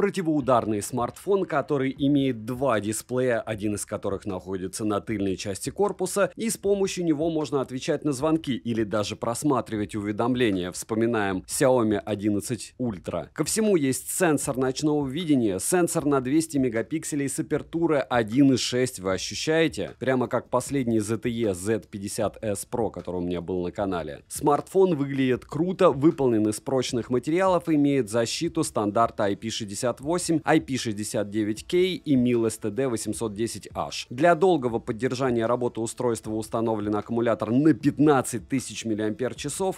противоударный смартфон, который имеет два дисплея, один из которых находится на тыльной части корпуса, и с помощью него можно отвечать на звонки или даже просматривать уведомления. Вспоминаем Xiaomi 11 Ultra. Ко всему есть сенсор ночного видения, сенсор на 200 мегапикселей с апертурой 1.6 вы ощущаете, прямо как последний ZTE Z50S Pro, который у меня был на канале. Смартфон выглядит круто, выполнен из прочных материалов, имеет защиту стандарта ip 68 68, IP69K и MIL-STD810H. Для долгого поддержания работы устройства установлен аккумулятор на 15 тысяч мАч,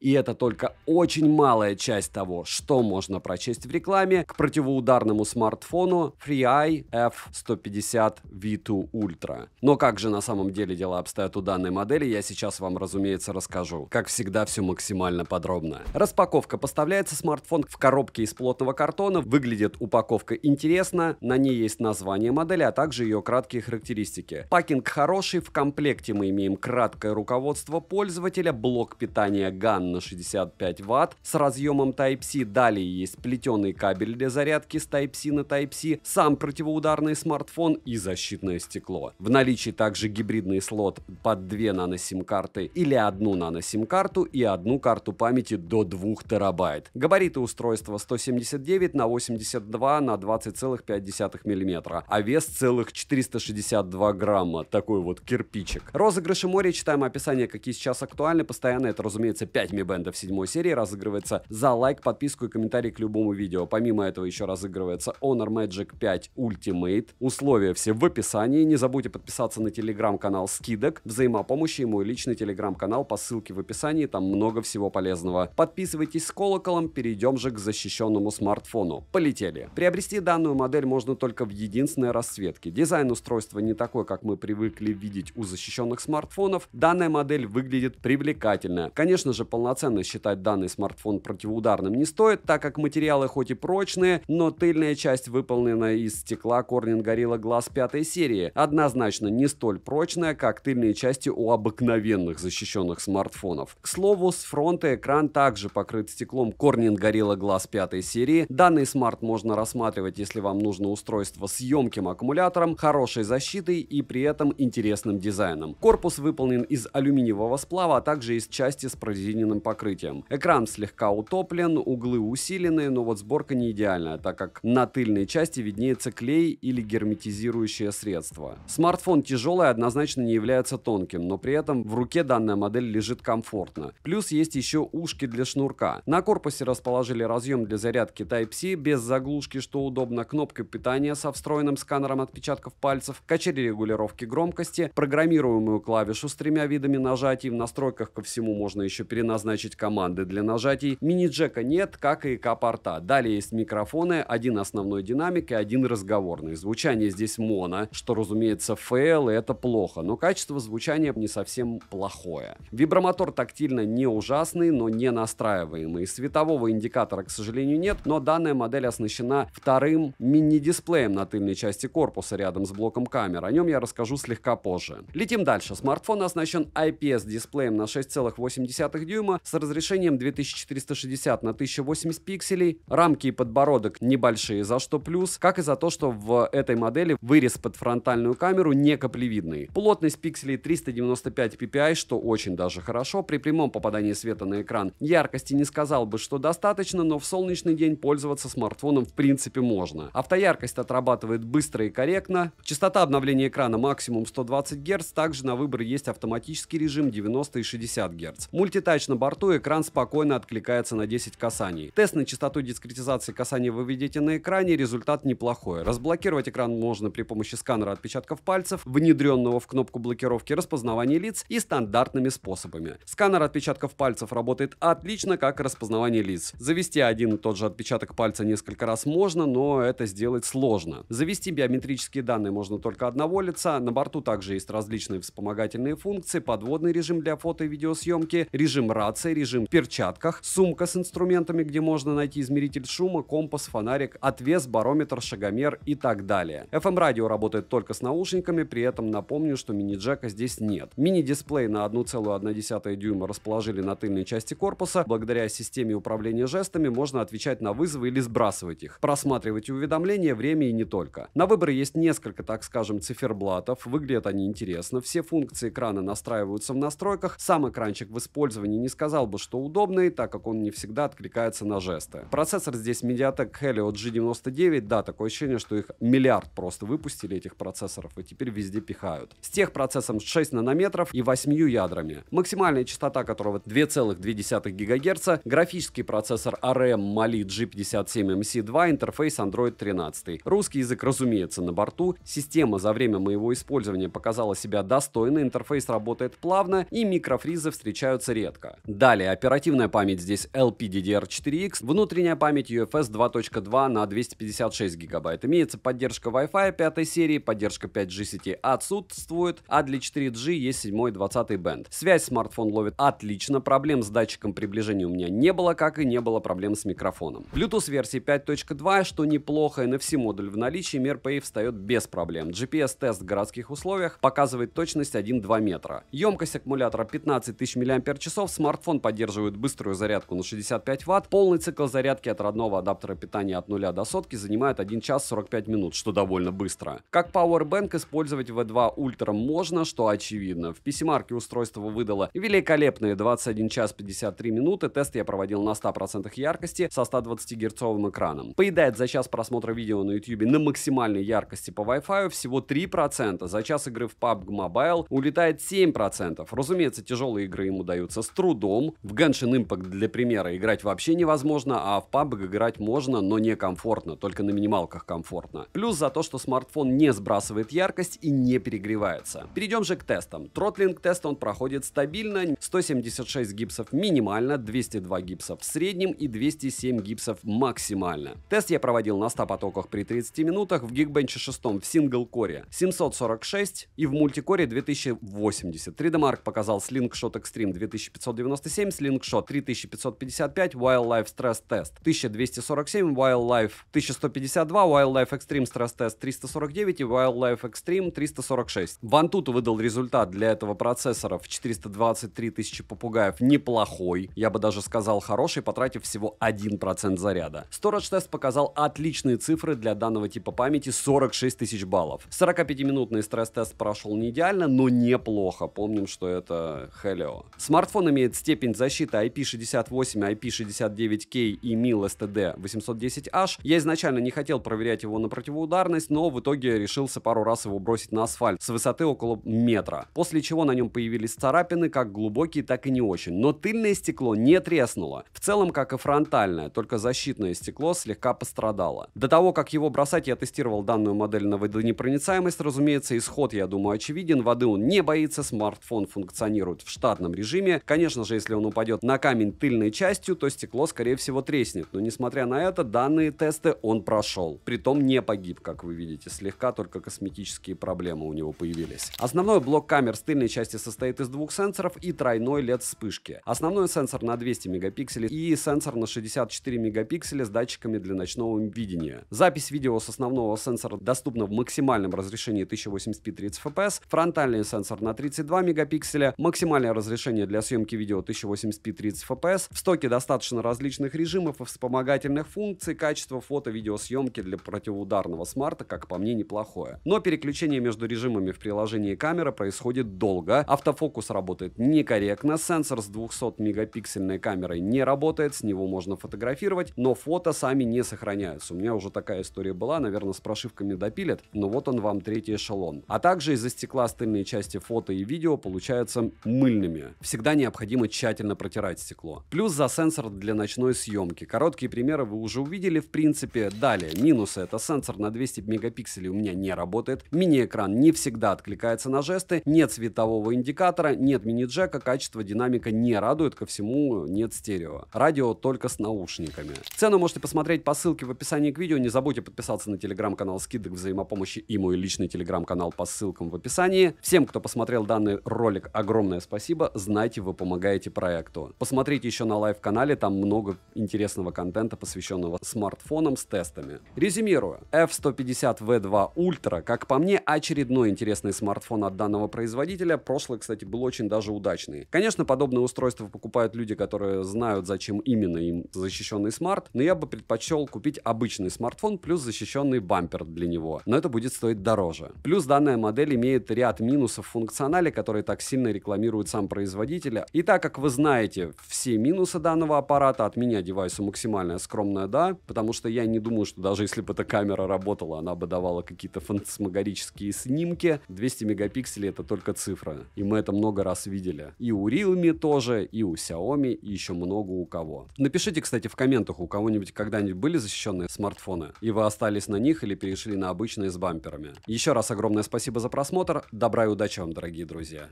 и это только очень малая часть того, что можно прочесть в рекламе к противоударному смартфону FreeEye F150 V2 Ultra. Но как же на самом деле дела обстоят у данной модели, я сейчас вам, разумеется, расскажу. Как всегда, все максимально подробно. Распаковка. Поставляется смартфон в коробке из плотного картона, выглядит упаковка упаковка интересна, на ней есть название модели, а также ее краткие характеристики. Пакинг хороший, в комплекте мы имеем краткое руководство пользователя, блок питания GAN на 65 Вт с разъемом Type-C, далее есть плетеный кабель для зарядки с Type-C на Type-C, сам противоударный смартфон и защитное стекло. В наличии также гибридный слот под две нано-сим-карты или одну нано-сим-карту и одну карту памяти до 2 терабайт. Габариты устройства 179 на 82 2 на 20,5 мм, а вес целых 462 грамма, такой вот кирпичик. Розыгрыши моря читаем описание, какие сейчас актуальны. Постоянно это, разумеется, 5 мибендов 7 серии разыгрывается за лайк, подписку и комментарий к любому видео. Помимо этого еще разыгрывается Honor Magic 5 Ultimate. Условия все в описании. Не забудьте подписаться на телеграм-канал Скидок, взаимопомощи и мой личный телеграм-канал по ссылке в описании. Там много всего полезного. Подписывайтесь с колоколом, перейдем же к защищенному смартфону. Полетели! Приобрести данную модель можно только в единственной расцветке. Дизайн устройства не такой, как мы привыкли видеть у защищенных смартфонов. Данная модель выглядит привлекательно. Конечно же, полноценно считать данный смартфон противоударным не стоит, так как материалы хоть и прочные, но тыльная часть выполнена из стекла Corning Gorilla Glass 5 серии. Однозначно не столь прочная, как тыльные части у обыкновенных защищенных смартфонов. К слову, с фронта экран также покрыт стеклом Corning Gorilla Glass 5 серии. Данный смарт можно рассматривать, если вам нужно устройство с емким аккумулятором, хорошей защитой и при этом интересным дизайном. Корпус выполнен из алюминиевого сплава, а также из части с прорезиненным покрытием. Экран слегка утоплен, углы усилены, но вот сборка не идеальная, так как на тыльной части виднеется клей или герметизирующее средство. Смартфон тяжелый однозначно не является тонким, но при этом в руке данная модель лежит комфортно. Плюс есть еще ушки для шнурка. На корпусе расположили разъем для зарядки Type-C без заглушки катушки, что удобно, кнопкой питания со встроенным сканером отпечатков пальцев, качели регулировки громкости, программируемую клавишу с тремя видами нажатий, в настройках ко всему можно еще переназначить команды для нажатий, мини-джека нет, как и капорта. Далее есть микрофоны, один основной динамик и один разговорный. Звучание здесь моно, что разумеется фейл и это плохо, но качество звучания не совсем плохое. Вибромотор тактильно не ужасный, но не настраиваемый. Светового индикатора, к сожалению, нет, но данная модель оснащена вторым мини-дисплеем на тыльной части корпуса рядом с блоком камер. О нем я расскажу слегка позже. Летим дальше. Смартфон оснащен IPS-дисплеем на 6,8 дюйма с разрешением 2460 на 1080 пикселей. Рамки и подбородок небольшие, за что плюс, как и за то, что в этой модели вырез под фронтальную камеру не каплевидный. Плотность пикселей 395 ppi, что очень даже хорошо. При прямом попадании света на экран яркости не сказал бы, что достаточно, но в солнечный день пользоваться смартфоном в принципе принципе можно. Автояркость отрабатывает быстро и корректно. Частота обновления экрана максимум 120 Гц. Также на выбор есть автоматический режим 90 и 60 Гц. Мультитач на борту, экран спокойно откликается на 10 касаний. Тест на частоту дискретизации касаний вы видите на экране, результат неплохой. Разблокировать экран можно при помощи сканера отпечатков пальцев, внедренного в кнопку блокировки распознавания лиц и стандартными способами. Сканер отпечатков пальцев работает отлично, как распознавание лиц. Завести один и тот же отпечаток пальца несколько раз можно, можно, но это сделать сложно. Завести биометрические данные можно только одного лица. На борту также есть различные вспомогательные функции, подводный режим для фото и видеосъемки, режим рации, режим в перчатках, сумка с инструментами, где можно найти измеритель шума, компас, фонарик, отвес, барометр, шагомер и так далее. FM-радио эм работает только с наушниками, при этом напомню, что мини-джека здесь нет. Мини-дисплей на 1,1 дюйма расположили на тыльной части корпуса. Благодаря системе управления жестами можно отвечать на вызовы или сбрасывать их просматривайте уведомления, время и не только. На выборы есть несколько, так скажем, циферблатов, выглядят они интересно, все функции экрана настраиваются в настройках, сам экранчик в использовании не сказал бы, что удобный, так как он не всегда откликается на жесты. Процессор здесь Mediatek Helio G99, да, такое ощущение, что их миллиард просто выпустили этих процессоров и теперь везде пихают. С тех процессом 6 нанометров и 8 ядрами. Максимальная частота которого 2,2 ГГц, графический процессор RM Mali G57MC2 интерфейс Android 13. Русский язык, разумеется, на борту. Система за время моего использования показала себя достойно, интерфейс работает плавно и микрофризы встречаются редко. Далее, оперативная память здесь LPDDR4X, внутренняя память UFS 2.2 на 256 гигабайт. Имеется поддержка Wi-Fi 5 серии, поддержка 5G сети отсутствует, а для 4G есть 7 20 бенд. Связь смартфон ловит отлично, проблем с датчиком приближения у меня не было, как и не было проблем с микрофоном. Bluetooth версии 5.2 2, что неплохо. NFC модуль в наличии, MirPay встает без проблем. GPS-тест в городских условиях показывает точность 1-2 метра. Емкость аккумулятора 15 тысяч мАч, смартфон поддерживает быструю зарядку на 65 Вт, полный цикл зарядки от родного адаптера питания от 0 до сотки занимает 1 час 45 минут, что довольно быстро. Как Powerbank использовать V2 Ultra можно, что очевидно. В PC-марке устройство выдало великолепные 21 час 53 минуты, тест я проводил на 100% яркости со 120 герцовым экраном. По надоедает за час просмотра видео на YouTube на максимальной яркости по Wi-Fi всего 3%, за час игры в PUBG Mobile улетает 7%. Разумеется, тяжелые игры ему даются с трудом. В Genshin Impact, для примера, играть вообще невозможно, а в PUBG играть можно, но некомфортно, только на минималках комфортно. Плюс за то, что смартфон не сбрасывает яркость и не перегревается. Перейдем же к тестам. Тротлинг тест он проходит стабильно, 176 гипсов минимально, 202 гипсов в среднем и 207 гипсов максимально. Тест Тест я проводил на 100 потоках при 30 минутах в Geekbench 6 в сингл-коре 746 и в мультикоре 2080. 3DMark показал Slingshot Extreme 2597, Slingshot 3555, Wildlife Stress Test 1247, Wildlife 1152, Wildlife Extreme Stress Test 349 и Wildlife Extreme 346. Вантуту выдал результат для этого процессора в 423 тысячи попугаев неплохой, я бы даже сказал хороший, потратив всего 1% заряда. Storage Test показал показал отличные цифры для данного типа памяти 46 тысяч баллов. 45-минутный стресс-тест прошел не идеально, но неплохо. Помним, что это Helio. Смартфон имеет степень защиты IP68, IP69K и MIL STD 810H. Я изначально не хотел проверять его на противоударность, но в итоге решился пару раз его бросить на асфальт с высоты около метра. После чего на нем появились царапины, как глубокие, так и не очень. Но тыльное стекло не треснуло. В целом, как и фронтальное, только защитное стекло слегка пострадала. До того, как его бросать, я тестировал данную модель на водонепроницаемость, разумеется, исход, я думаю, очевиден, воды он не боится, смартфон функционирует в штатном режиме, конечно же, если он упадет на камень тыльной частью, то стекло, скорее всего, треснет, но несмотря на это, данные тесты он прошел, притом не погиб, как вы видите, слегка только косметические проблемы у него появились. Основной блок камер с тыльной части состоит из двух сенсоров и тройной LED вспышки. Основной сенсор на 200 мегапикселей и сенсор на 64 мегапикселя с датчиками для ночного ночного видения. Запись видео с основного сенсора доступна в максимальном разрешении 1080p 30 fps, фронтальный сенсор на 32 мегапикселя, максимальное разрешение для съемки видео 1080p 30 fps, в стоке достаточно различных режимов и вспомогательных функций, качество фото-видеосъемки для противоударного смарта, как по мне, неплохое. Но переключение между режимами в приложении камера происходит долго, автофокус работает некорректно, сенсор с 200 мегапиксельной камерой не работает, с него можно фотографировать, но фото сами не сохраняются сохраняются. У меня уже такая история была, наверное, с прошивками допилят, но вот он вам третий эшелон. А также из-за стекла остальные части фото и видео получаются мыльными. Всегда необходимо тщательно протирать стекло. Плюс за сенсор для ночной съемки. Короткие примеры вы уже увидели, в принципе. Далее, минусы. Это сенсор на 200 мегапикселей у меня не работает. Мини-экран не всегда откликается на жесты. Нет цветового индикатора, нет мини-джека, качество динамика не радует, ко всему нет стерео. Радио только с наушниками. Цену можете посмотреть по ссылке ссылке в описании к видео. Не забудьте подписаться на телеграм-канал скидок взаимопомощи и мой личный телеграм-канал по ссылкам в описании. Всем, кто посмотрел данный ролик, огромное спасибо. Знайте, вы помогаете проекту. Посмотрите еще на лайв-канале, там много интересного контента, посвященного смартфонам с тестами. Резюмирую. F150V2 Ultra, как по мне, очередной интересный смартфон от данного производителя. Прошлый, кстати, был очень даже удачный. Конечно, подобные устройства покупают люди, которые знают, зачем именно им защищенный смарт, но я бы предпочел купить обычный смартфон плюс защищенный бампер для него, но это будет стоить дороже. Плюс данная модель имеет ряд минусов в функционале, которые так сильно рекламирует сам производитель. И так как вы знаете все минусы данного аппарата, от меня девайсу максимальная скромная да, потому что я не думаю, что даже если бы эта камера работала, она бы давала какие-то фантасмагорические снимки. 200 мегапикселей это только цифра, и мы это много раз видели. И у Realme тоже, и у Xiaomi, и еще много у кого. Напишите, кстати, в комментах, у кого-нибудь когда-нибудь были защищенные смартфоны, и вы остались на них или перешли на обычные с бамперами. Еще раз огромное спасибо за просмотр, добра и удачи вам, дорогие друзья.